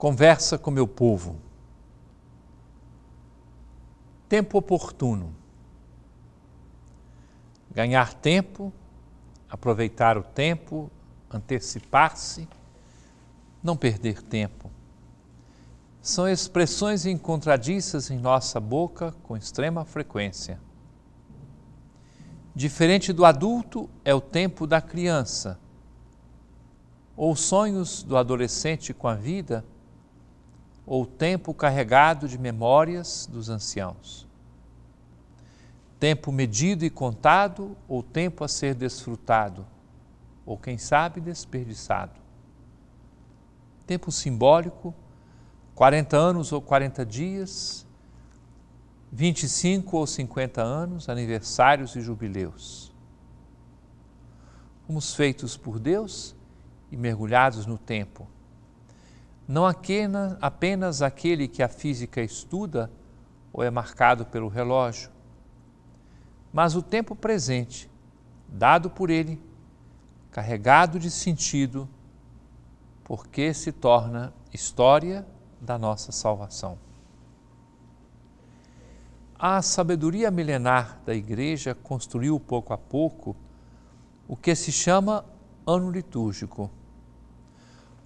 conversa com meu povo. Tempo oportuno. Ganhar tempo, aproveitar o tempo, antecipar-se, não perder tempo. São expressões incontradiças em nossa boca com extrema frequência. Diferente do adulto é o tempo da criança, ou sonhos do adolescente com a vida ou tempo carregado de memórias dos anciãos. Tempo medido e contado, ou tempo a ser desfrutado, ou quem sabe desperdiçado. Tempo simbólico, 40 anos ou 40 dias, 25 ou 50 anos, aniversários e jubileus. Fomos feitos por Deus e mergulhados no tempo não apenas aquele que a física estuda ou é marcado pelo relógio, mas o tempo presente, dado por ele, carregado de sentido, porque se torna história da nossa salvação. A sabedoria milenar da Igreja construiu pouco a pouco o que se chama ano litúrgico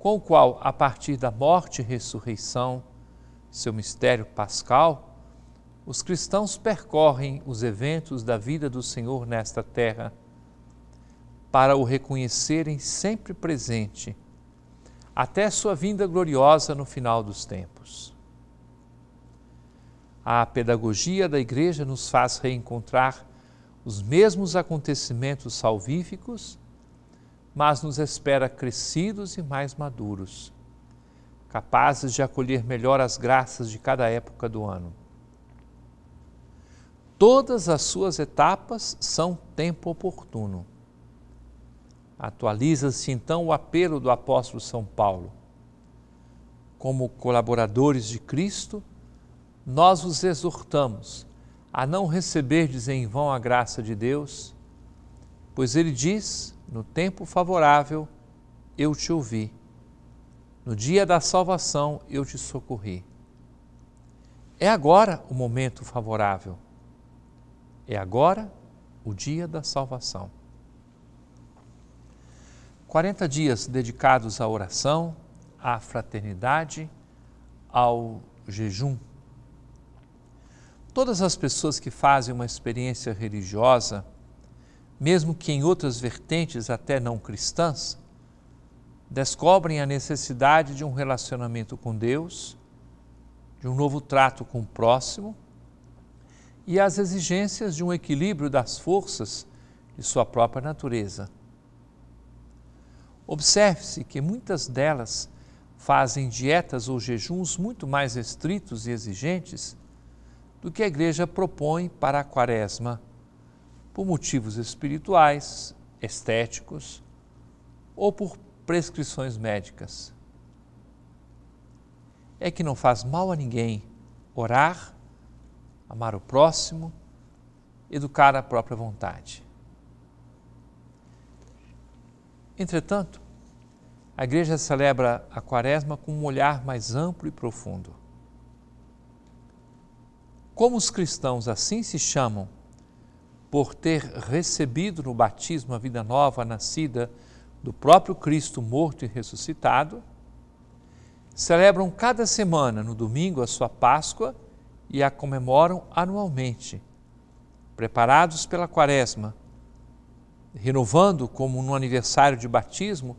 com o qual, a partir da morte e ressurreição, seu mistério pascal, os cristãos percorrem os eventos da vida do Senhor nesta terra, para o reconhecerem sempre presente, até sua vinda gloriosa no final dos tempos. A pedagogia da Igreja nos faz reencontrar os mesmos acontecimentos salvíficos mas nos espera crescidos e mais maduros, capazes de acolher melhor as graças de cada época do ano. Todas as suas etapas são tempo oportuno. Atualiza-se então o apelo do apóstolo São Paulo. Como colaboradores de Cristo, nós os exortamos a não receberdes em vão a graça de Deus pois ele diz: No tempo favorável eu te ouvi, no dia da salvação eu te socorri. É agora o momento favorável, é agora o dia da salvação. 40 dias dedicados à oração, à fraternidade, ao jejum. Todas as pessoas que fazem uma experiência religiosa mesmo que em outras vertentes até não cristãs, descobrem a necessidade de um relacionamento com Deus, de um novo trato com o próximo e as exigências de um equilíbrio das forças de sua própria natureza. Observe-se que muitas delas fazem dietas ou jejuns muito mais restritos e exigentes do que a igreja propõe para a quaresma por motivos espirituais, estéticos ou por prescrições médicas. É que não faz mal a ninguém orar, amar o próximo, educar a própria vontade. Entretanto, a igreja celebra a Quaresma com um olhar mais amplo e profundo. Como os cristãos assim se chamam por ter recebido no batismo a vida nova nascida do próprio Cristo morto e ressuscitado, celebram cada semana no domingo a sua Páscoa e a comemoram anualmente, preparados pela Quaresma, renovando, como no aniversário de batismo,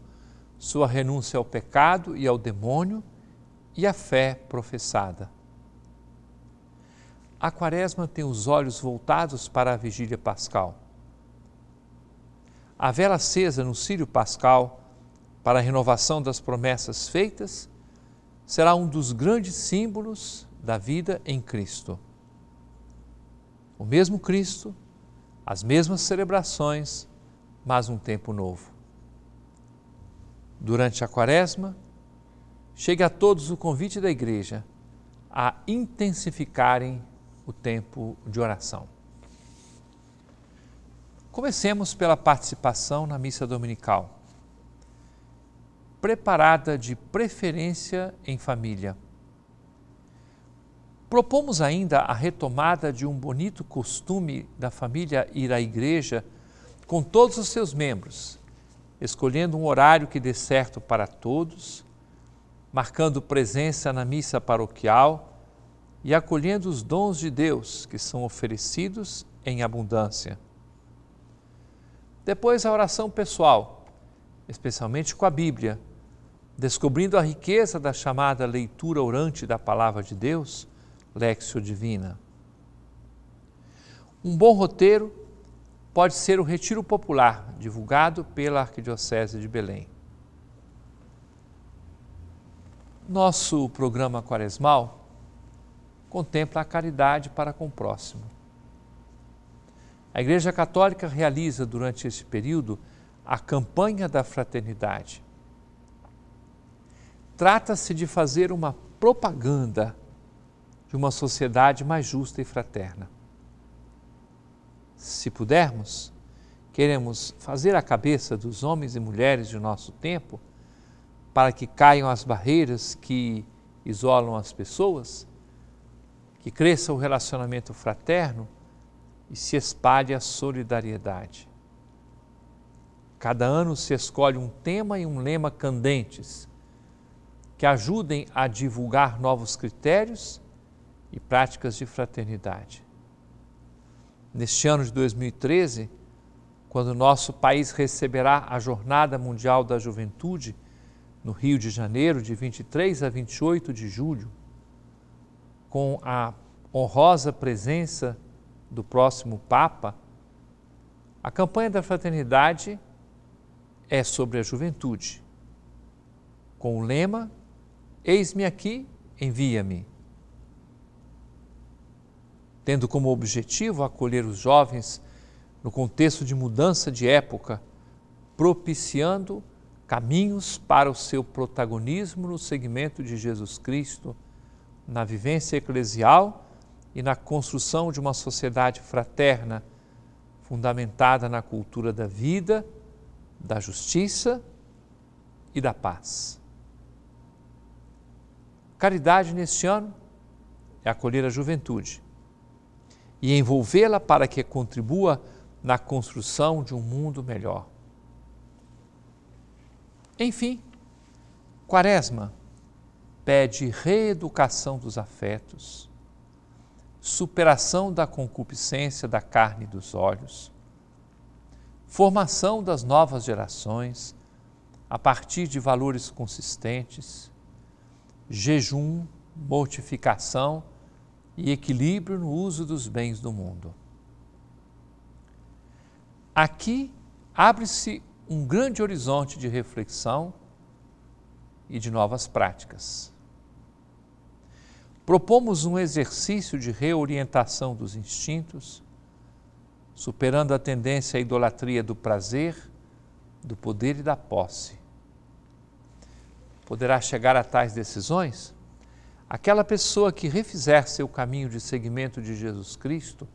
sua renúncia ao pecado e ao demônio e a fé professada a Quaresma tem os olhos voltados para a vigília pascal. A vela acesa no círio pascal para a renovação das promessas feitas será um dos grandes símbolos da vida em Cristo. O mesmo Cristo, as mesmas celebrações, mas um tempo novo. Durante a Quaresma, chega a todos o convite da Igreja a intensificarem o tempo de oração. Comecemos pela participação na missa dominical, preparada de preferência em família. Propomos ainda a retomada de um bonito costume da família ir à igreja com todos os seus membros, escolhendo um horário que dê certo para todos, marcando presença na missa paroquial e acolhendo os dons de Deus que são oferecidos em abundância. Depois, a oração pessoal, especialmente com a Bíblia, descobrindo a riqueza da chamada leitura orante da Palavra de Deus, Lexio Divina. Um bom roteiro pode ser o Retiro Popular, divulgado pela Arquidiocese de Belém. Nosso programa quaresmal contempla a caridade para com o próximo. A Igreja Católica realiza durante esse período a campanha da fraternidade. Trata-se de fazer uma propaganda de uma sociedade mais justa e fraterna. Se pudermos, queremos fazer a cabeça dos homens e mulheres de nosso tempo para que caiam as barreiras que isolam as pessoas que cresça o relacionamento fraterno e se espalhe a solidariedade. Cada ano se escolhe um tema e um lema candentes que ajudem a divulgar novos critérios e práticas de fraternidade. Neste ano de 2013, quando nosso país receberá a Jornada Mundial da Juventude, no Rio de Janeiro, de 23 a 28 de julho, com a honrosa presença do próximo Papa, a campanha da fraternidade é sobre a juventude, com o lema Eis-me aqui, envia-me. Tendo como objetivo acolher os jovens no contexto de mudança de época, propiciando caminhos para o seu protagonismo no segmento de Jesus Cristo na vivência eclesial e na construção de uma sociedade fraterna, fundamentada na cultura da vida, da justiça e da paz. Caridade neste ano é acolher a juventude e envolvê-la para que contribua na construção de um mundo melhor. Enfim, Quaresma pede reeducação dos afetos, superação da concupiscência da carne e dos olhos, formação das novas gerações a partir de valores consistentes, jejum, mortificação e equilíbrio no uso dos bens do mundo. Aqui abre-se um grande horizonte de reflexão e de novas práticas. Propomos um exercício de reorientação dos instintos, superando a tendência à idolatria do prazer, do poder e da posse. Poderá chegar a tais decisões? Aquela pessoa que refizer seu caminho de seguimento de Jesus Cristo,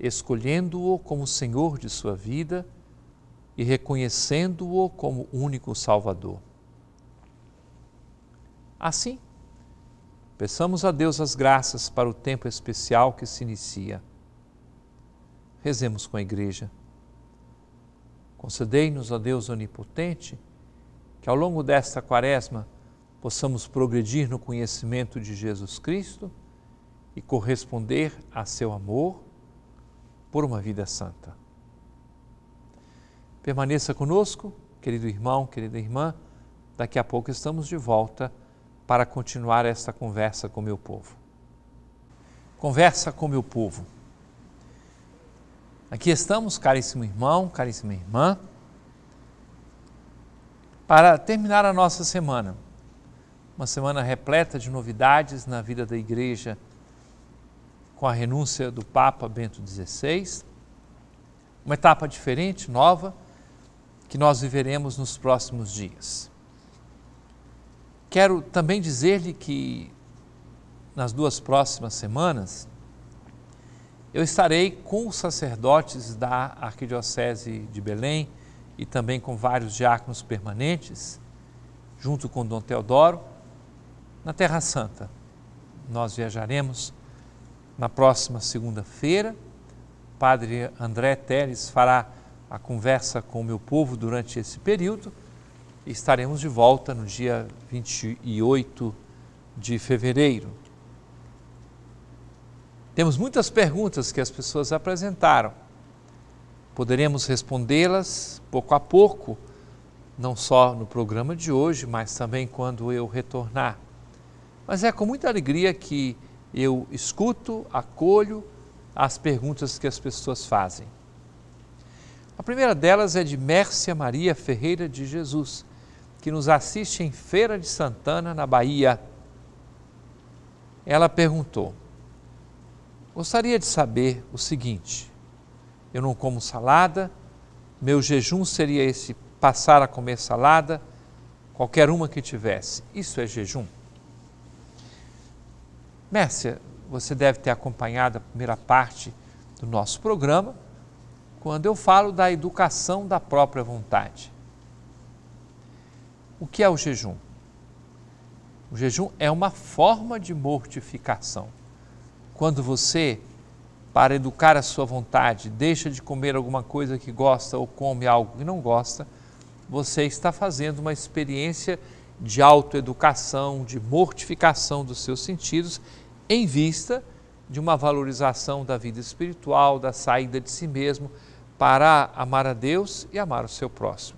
escolhendo-o como Senhor de sua vida e reconhecendo-o como único Salvador. Assim, Peçamos a Deus as graças para o tempo especial que se inicia. Rezemos com a Igreja. Concedei-nos, a Deus Onipotente, que ao longo desta quaresma possamos progredir no conhecimento de Jesus Cristo e corresponder a seu amor por uma vida santa. Permaneça conosco, querido irmão, querida irmã. Daqui a pouco estamos de volta para continuar esta conversa com meu povo. Conversa com meu povo. Aqui estamos, caríssimo irmão, caríssima irmã, para terminar a nossa semana. Uma semana repleta de novidades na vida da igreja, com a renúncia do Papa Bento XVI. Uma etapa diferente, nova, que nós viveremos nos próximos dias. Quero também dizer-lhe que nas duas próximas semanas eu estarei com os sacerdotes da Arquidiocese de Belém e também com vários diáconos permanentes, junto com Dom Teodoro, na Terra Santa. Nós viajaremos na próxima segunda-feira. Padre André Teles fará a conversa com o meu povo durante esse período estaremos de volta no dia 28 de fevereiro. Temos muitas perguntas que as pessoas apresentaram. Poderemos respondê-las pouco a pouco, não só no programa de hoje, mas também quando eu retornar. Mas é com muita alegria que eu escuto, acolho as perguntas que as pessoas fazem. A primeira delas é de Mércia Maria Ferreira de Jesus que nos assiste em Feira de Santana, na Bahia. Ela perguntou: Gostaria de saber o seguinte: eu não como salada, meu jejum seria esse passar a comer salada, qualquer uma que tivesse. Isso é jejum? Mércia, você deve ter acompanhado a primeira parte do nosso programa, quando eu falo da educação da própria vontade. O que é o jejum? O jejum é uma forma de mortificação. Quando você, para educar a sua vontade, deixa de comer alguma coisa que gosta ou come algo que não gosta, você está fazendo uma experiência de autoeducação, de mortificação dos seus sentidos, em vista de uma valorização da vida espiritual, da saída de si mesmo para amar a Deus e amar o seu próximo.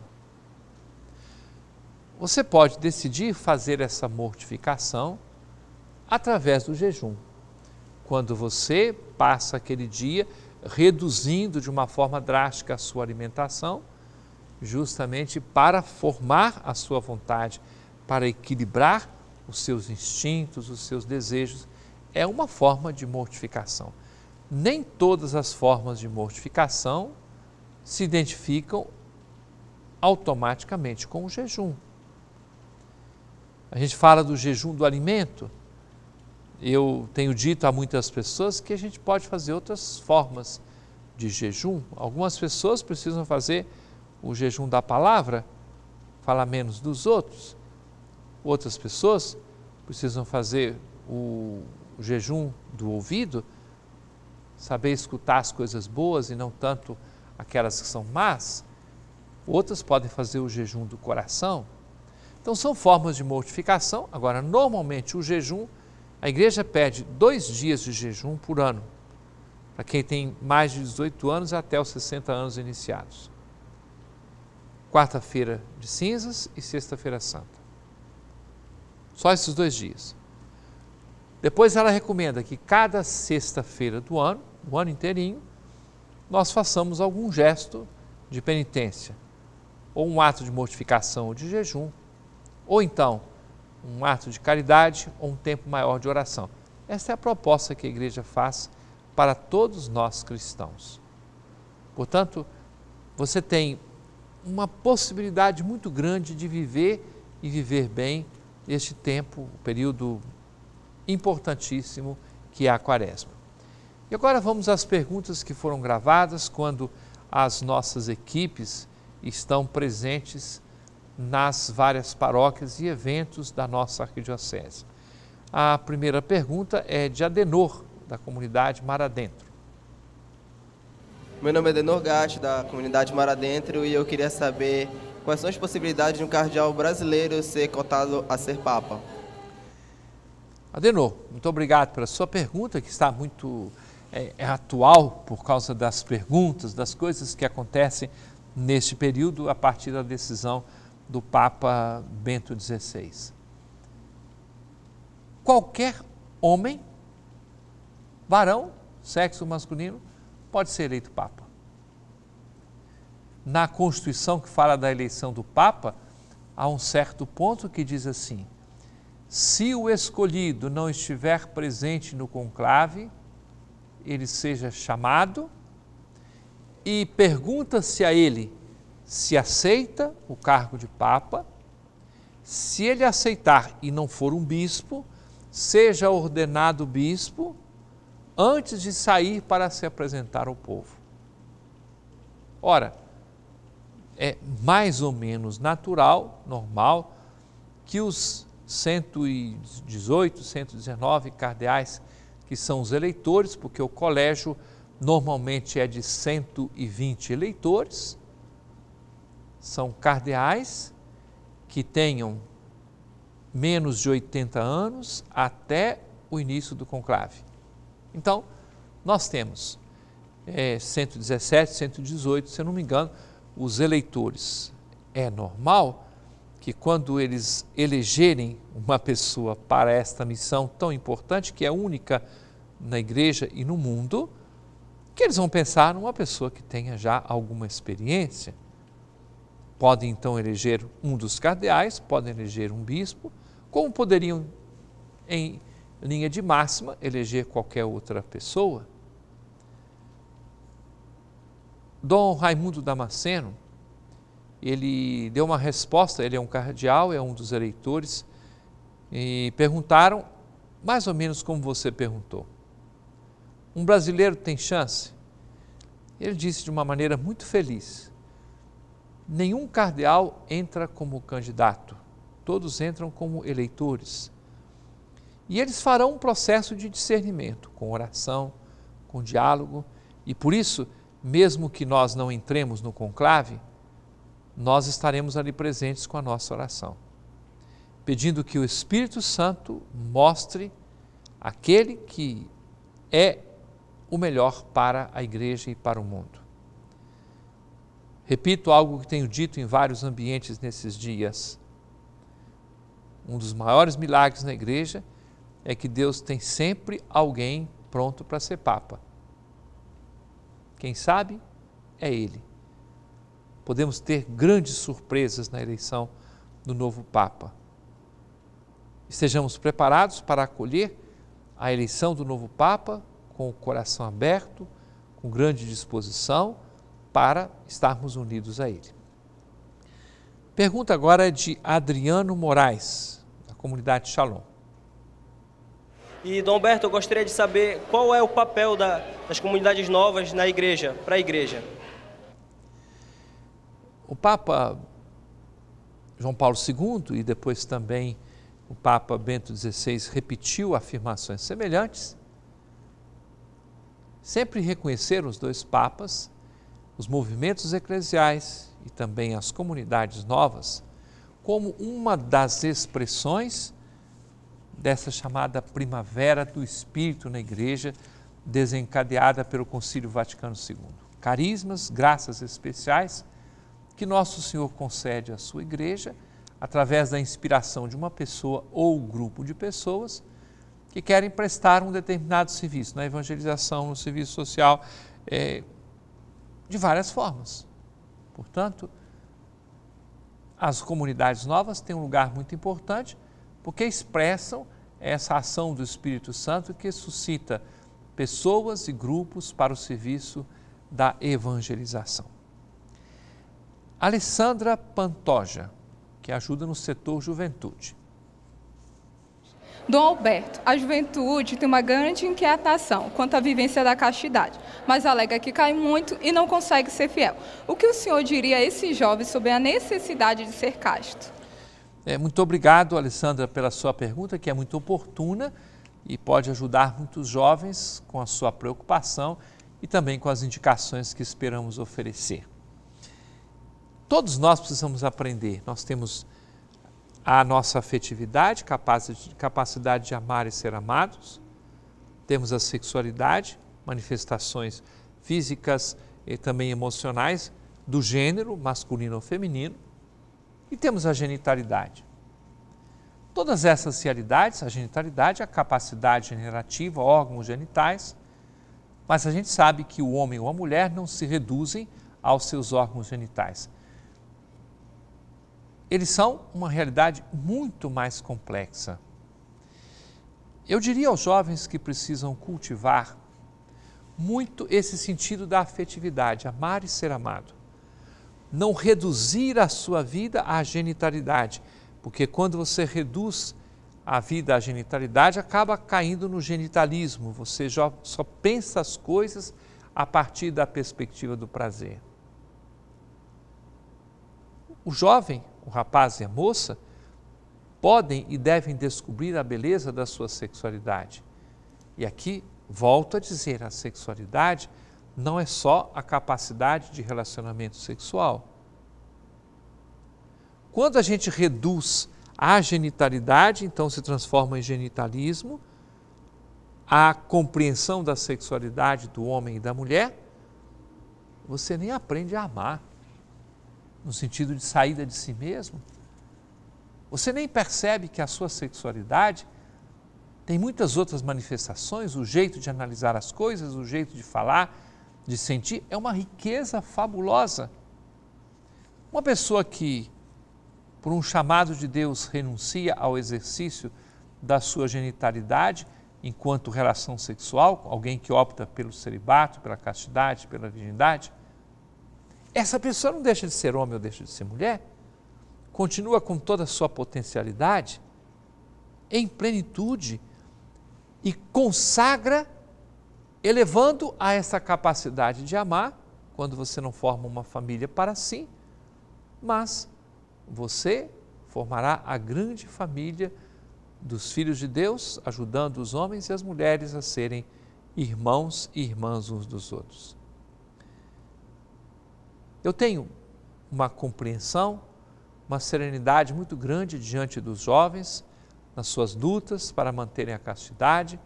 Você pode decidir fazer essa mortificação através do jejum. Quando você passa aquele dia reduzindo de uma forma drástica a sua alimentação, justamente para formar a sua vontade, para equilibrar os seus instintos, os seus desejos, é uma forma de mortificação. Nem todas as formas de mortificação se identificam automaticamente com o jejum. A gente fala do jejum do alimento. Eu tenho dito a muitas pessoas que a gente pode fazer outras formas de jejum. Algumas pessoas precisam fazer o jejum da palavra, falar menos dos outros. Outras pessoas precisam fazer o jejum do ouvido, saber escutar as coisas boas e não tanto aquelas que são más. Outras podem fazer o jejum do coração, então são formas de mortificação. Agora, normalmente o jejum, a igreja pede dois dias de jejum por ano, para quem tem mais de 18 anos até os 60 anos iniciados. Quarta-feira de cinzas e sexta-feira santa. Só esses dois dias. Depois ela recomenda que cada sexta-feira do ano, o ano inteirinho, nós façamos algum gesto de penitência, ou um ato de mortificação ou de jejum, ou então um ato de caridade ou um tempo maior de oração. Essa é a proposta que a igreja faz para todos nós cristãos. Portanto, você tem uma possibilidade muito grande de viver e viver bem este tempo, o período importantíssimo que é a quaresma. E agora vamos às perguntas que foram gravadas quando as nossas equipes estão presentes nas várias paróquias e eventos da nossa arquidiocese. A primeira pergunta é de Adenor, da comunidade Maradentro. Meu nome é Adenor Gatti, da comunidade Maradentro, e eu queria saber quais são as possibilidades de um cardeal brasileiro ser cotado a ser Papa. Adenor, muito obrigado pela sua pergunta, que está muito é, é atual por causa das perguntas, das coisas que acontecem neste período a partir da decisão do Papa Bento XVI. Qualquer homem, varão, sexo masculino, pode ser eleito Papa. Na Constituição que fala da eleição do Papa, há um certo ponto que diz assim: se o escolhido não estiver presente no conclave, ele seja chamado e pergunta-se a ele se aceita o cargo de Papa, se ele aceitar e não for um bispo, seja ordenado bispo antes de sair para se apresentar ao povo. Ora, é mais ou menos natural, normal, que os 118, 119 cardeais que são os eleitores, porque o colégio normalmente é de 120 eleitores, são cardeais que tenham menos de 80 anos até o início do conclave. Então, nós temos é, 117, 118, se eu não me engano, os eleitores. É normal que quando eles elegerem uma pessoa para esta missão tão importante, que é única na igreja e no mundo, que eles vão pensar numa pessoa que tenha já alguma experiência, Podem então eleger um dos cardeais, podem eleger um bispo, como poderiam, em linha de máxima, eleger qualquer outra pessoa. Dom Raimundo Damasceno, ele deu uma resposta, ele é um cardeal, é um dos eleitores, e perguntaram mais ou menos como você perguntou. Um brasileiro tem chance? Ele disse de uma maneira muito feliz: nenhum cardeal entra como candidato, todos entram como eleitores. E eles farão um processo de discernimento, com oração, com diálogo, e por isso, mesmo que nós não entremos no conclave, nós estaremos ali presentes com a nossa oração, pedindo que o Espírito Santo mostre aquele que é o melhor para a igreja e para o mundo. Repito algo que tenho dito em vários ambientes nesses dias. Um dos maiores milagres na igreja é que Deus tem sempre alguém pronto para ser papa. Quem sabe é ele. Podemos ter grandes surpresas na eleição do novo papa. Estejamos preparados para acolher a eleição do novo papa com o coração aberto, com grande disposição para estarmos unidos a Ele. Pergunta agora é de Adriano Moraes, da comunidade Shalom. E, Dom Humberto, eu gostaria de saber qual é o papel da, das comunidades novas na igreja, para a igreja. O Papa João Paulo II e depois também o Papa Bento XVI repetiu afirmações semelhantes. Sempre reconheceram os dois papas os movimentos eclesiais e também as comunidades novas como uma das expressões dessa chamada primavera do Espírito na Igreja, desencadeada pelo Concílio Vaticano II. Carismas, graças especiais que Nosso Senhor concede à sua Igreja através da inspiração de uma pessoa ou grupo de pessoas que querem prestar um determinado serviço na evangelização, no serviço social. Eh, de várias formas. Portanto, as comunidades novas têm um lugar muito importante porque expressam essa ação do Espírito Santo que suscita pessoas e grupos para o serviço da evangelização. Alessandra Pantoja, que ajuda no setor juventude. Dom Alberto, a juventude tem uma grande inquietação quanto à vivência da castidade, mas alega que cai muito e não consegue ser fiel. O que o senhor diria a esse jovem sobre a necessidade de ser casto? É, muito obrigado, Alessandra, pela sua pergunta, que é muito oportuna e pode ajudar muitos jovens com a sua preocupação e também com as indicações que esperamos oferecer. Todos nós precisamos aprender, nós temos a nossa afetividade, capacidade de amar e ser amados. Temos a sexualidade, manifestações físicas e também emocionais do gênero, masculino ou feminino. E temos a genitalidade. Todas essas realidades, a genitalidade, a capacidade generativa, órgãos genitais, mas a gente sabe que o homem ou a mulher não se reduzem aos seus órgãos genitais eles são uma realidade muito mais complexa. Eu diria aos jovens que precisam cultivar muito esse sentido da afetividade, amar e ser amado. Não reduzir a sua vida à genitalidade, porque quando você reduz a vida à genitalidade, acaba caindo no genitalismo, você já só pensa as coisas a partir da perspectiva do prazer. O jovem o rapaz e a moça, podem e devem descobrir a beleza da sua sexualidade. E aqui volto a dizer, a sexualidade não é só a capacidade de relacionamento sexual. Quando a gente reduz a genitalidade, então se transforma em genitalismo, a compreensão da sexualidade do homem e da mulher, você nem aprende a amar no sentido de saída de si mesmo, você nem percebe que a sua sexualidade tem muitas outras manifestações, o jeito de analisar as coisas, o jeito de falar, de sentir, é uma riqueza fabulosa. Uma pessoa que, por um chamado de Deus, renuncia ao exercício da sua genitalidade enquanto relação sexual, alguém que opta pelo celibato, pela castidade, pela virgindade, essa pessoa não deixa de ser homem ou deixa de ser mulher, continua com toda a sua potencialidade, em plenitude, e consagra, elevando a essa capacidade de amar, quando você não forma uma família para si, mas você formará a grande família dos filhos de Deus, ajudando os homens e as mulheres a serem irmãos e irmãs uns dos outros. Eu tenho uma compreensão, uma serenidade muito grande diante dos jovens, nas suas lutas para manterem a castidade.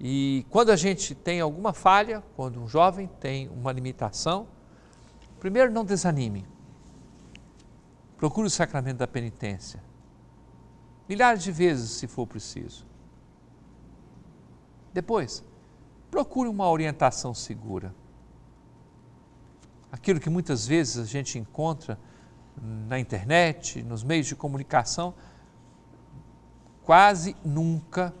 E quando a gente tem alguma falha, quando um jovem tem uma limitação, primeiro não desanime. Procure o sacramento da penitência. Milhares de vezes, se for preciso. Depois, procure uma orientação segura aquilo que muitas vezes a gente encontra na internet, nos meios de comunicação, quase nunca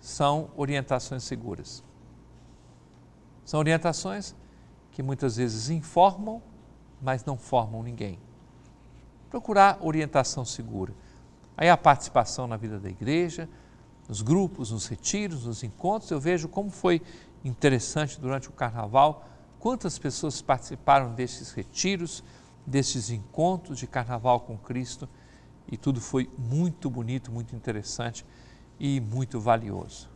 são orientações seguras. São orientações que muitas vezes informam, mas não formam ninguém. Procurar orientação segura. Aí a participação na vida da igreja, nos grupos, nos retiros, nos encontros, eu vejo como foi interessante durante o carnaval Quantas pessoas participaram destes retiros, destes encontros de carnaval com Cristo e tudo foi muito bonito, muito interessante e muito valioso.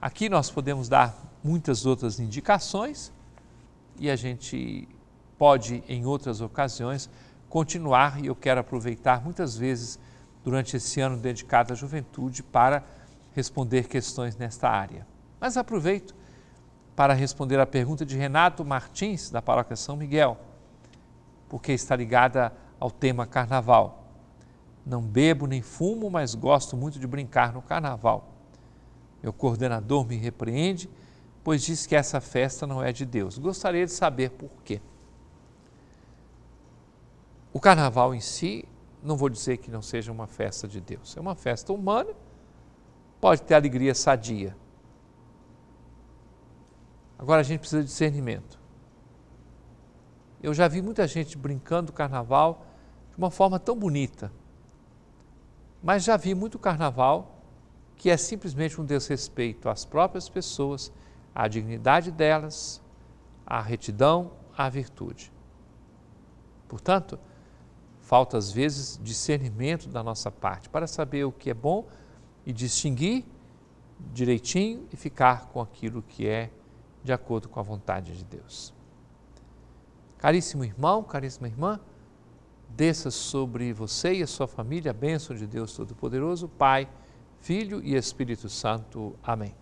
Aqui nós podemos dar muitas outras indicações e a gente pode, em outras ocasiões, continuar. E eu quero aproveitar muitas vezes durante esse ano dedicado à juventude para responder questões nesta área. Mas aproveito para responder à pergunta de Renato Martins, da Paróquia São Miguel, porque está ligada ao tema carnaval. Não bebo nem fumo, mas gosto muito de brincar no carnaval. Meu coordenador me repreende, pois diz que essa festa não é de Deus. Gostaria de saber por quê. O carnaval em si, não vou dizer que não seja uma festa de Deus, é uma festa humana, pode ter alegria sadia, Agora a gente precisa de discernimento. Eu já vi muita gente brincando do carnaval de uma forma tão bonita, mas já vi muito carnaval que é simplesmente um desrespeito às próprias pessoas, à dignidade delas, à retidão, à virtude. Portanto, falta às vezes discernimento da nossa parte para saber o que é bom e distinguir direitinho e ficar com aquilo que é de acordo com a vontade de Deus. Caríssimo irmão, caríssima irmã, desça sobre você e a sua família a bênção de Deus Todo-Poderoso, Pai, Filho e Espírito Santo. Amém.